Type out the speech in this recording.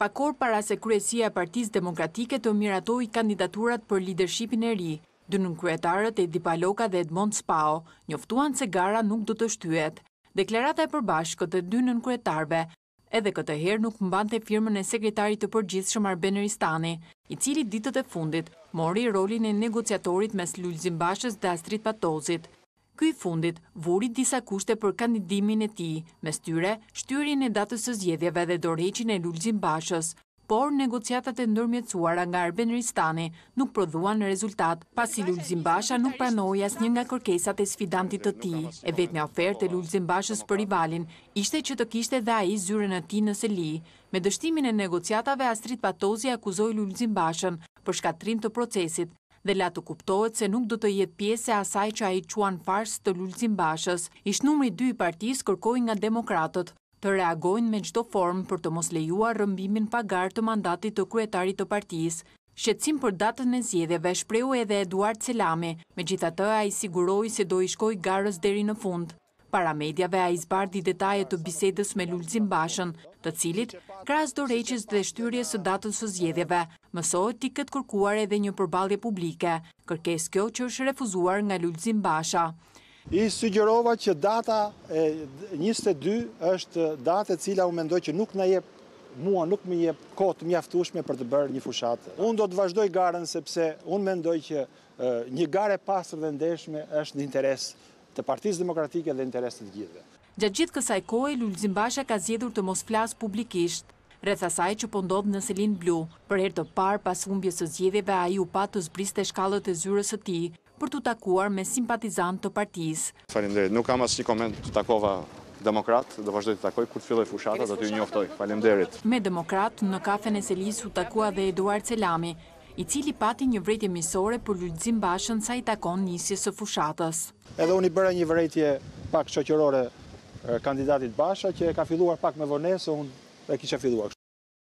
pakor para se kryesia e partiz demokratike të miratoj kandidaturat për lidershipin e ri, dënën kryetarët e Dipaloka dhe Edmond Spao, njoftuan se gara nuk do të shtyet. Deklarata e përbashkët të dënën kryetarve, edhe këtë herë nuk mbante firmën e sekretarit të përgjithë shumar Beneristani, i cili ditët e fundit mori rolin e negociatorit mes Lullzimbashës dhe Astrit Patozit këj fundit vurit disa kushte për kandidimin e ti, me styre shtyrin e datës së zjedhjeve dhe doreqin e Lulzim bashës, por negociatat e ndërmjëcuara nga Arben Ristani nuk prodhuan në rezultat, pasi Lullë Zimbasha nuk pranoja as një nga kërkesat e sfidantit të ti, e vetë një ofert e Lullë Zimbashës për rivalin, ishte që të kishte dhe a i zyre në ti në seli. Me dështimin e negociatave, Astrid Patozi akuzoi Lullë Zimbashën për shkatrim të procesit, dhe la të kuptohet se nuk do të jetë pjese asaj që a i quan farsë të lullëzim bashës, ishtë numri 2 i partijës kërkoj nga demokratët të reagojnë me gjdo formë për të mos lejua rëmbimin pagar të mandatit të kryetarit të partijës. Shetsim për datën e zjedheve shpreu edhe Eduard Selame, me gjitha të a i siguroi se do i shkoj garës deri në fundë. Para medjave a izbardi detajet të bisedës me Lullë Bashën, të cilit, kras do reqës dhe shtyrje së datën së zjedjeve, mësohet ti këtë kërkuar edhe një përbalje publike, kërkes kjo që është refuzuar nga Lullë Basha. I sugjerova që data 22 është date e cila u mendoj që nuk në jep mua nuk më jep kohë mjaftushme mjaftueshme për të bërë një fushatë. Unë do të vazhdoj garën sepse unë mendoj që një garë e pastër dhe ndeshme është në interes të partiz demokratike dhe interesit gjithve. Gja gjithë kësaj kohë, Lull Zimbasha ka zjedhur të mos flasë publikisht, rrethasaj që pëndodhë po në Selin Blu, për her të par pas humbjes së zjedheve a ju pat të zbrist e shkallët e zyrës të ti për të takuar me simpatizant të partiz. Farimderit, nuk kam asë një koment të takova demokrat, dhe vazhdoj të takoj, kur të filloj fushata dhe të ju njoftoj. Farimderit. Me demokrat, në kafen e Selis u takua dhe Eduard Selami, i cili pati një vrejtje misore për Lull bashën sa i takon njësje së fushatës. Edhe unë i bërë një vërejtje pak qëqërore eh, kandidatit basha, që e ka filluar pak me vërnesë, unë e kisha filluar.